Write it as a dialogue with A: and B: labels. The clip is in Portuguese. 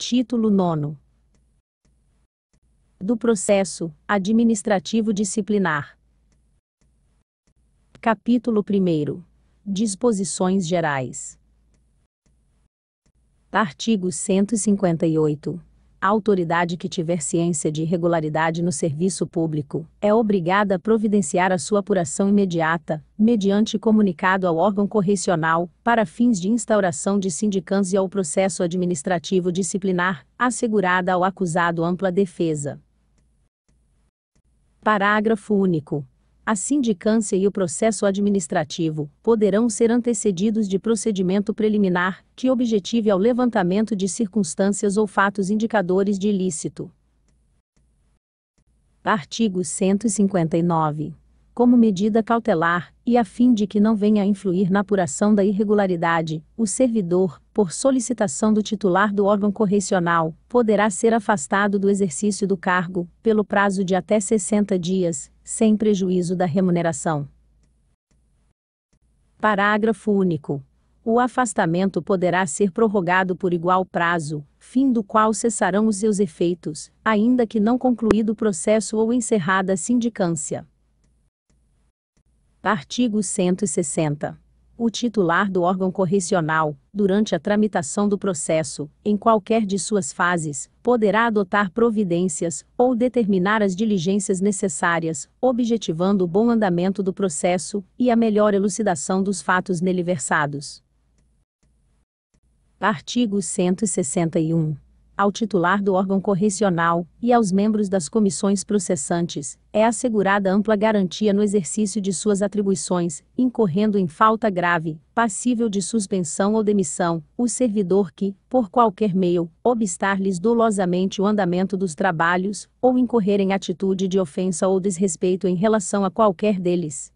A: Título 9 do Processo Administrativo Disciplinar. Capítulo 1 Disposições Gerais. Artigo 158 a autoridade que tiver ciência de irregularidade no serviço público é obrigada a providenciar a sua apuração imediata, mediante comunicado ao órgão correcional, para fins de instauração de sindicância ou processo administrativo disciplinar, assegurada ao acusado ampla defesa. Parágrafo único. A sindicância e o processo administrativo poderão ser antecedidos de procedimento preliminar, que objetive ao levantamento de circunstâncias ou fatos indicadores de ilícito. Artigo 159 como medida cautelar, e a fim de que não venha a influir na apuração da irregularidade, o servidor, por solicitação do titular do órgão correcional, poderá ser afastado do exercício do cargo, pelo prazo de até 60 dias, sem prejuízo da remuneração. Parágrafo único. O afastamento poderá ser prorrogado por igual prazo, fim do qual cessarão os seus efeitos, ainda que não concluído o processo ou encerrada a sindicância. Artigo 160. O titular do órgão correcional, durante a tramitação do processo, em qualquer de suas fases, poderá adotar providências ou determinar as diligências necessárias, objetivando o bom andamento do processo e a melhor elucidação dos fatos nele versados. Artigo 161 ao titular do órgão correcional e aos membros das comissões processantes, é assegurada ampla garantia no exercício de suas atribuições, incorrendo em falta grave, passível de suspensão ou demissão, o servidor que, por qualquer meio, obstar-lhes dolosamente o andamento dos trabalhos, ou incorrer em atitude de ofensa ou desrespeito em relação a qualquer deles.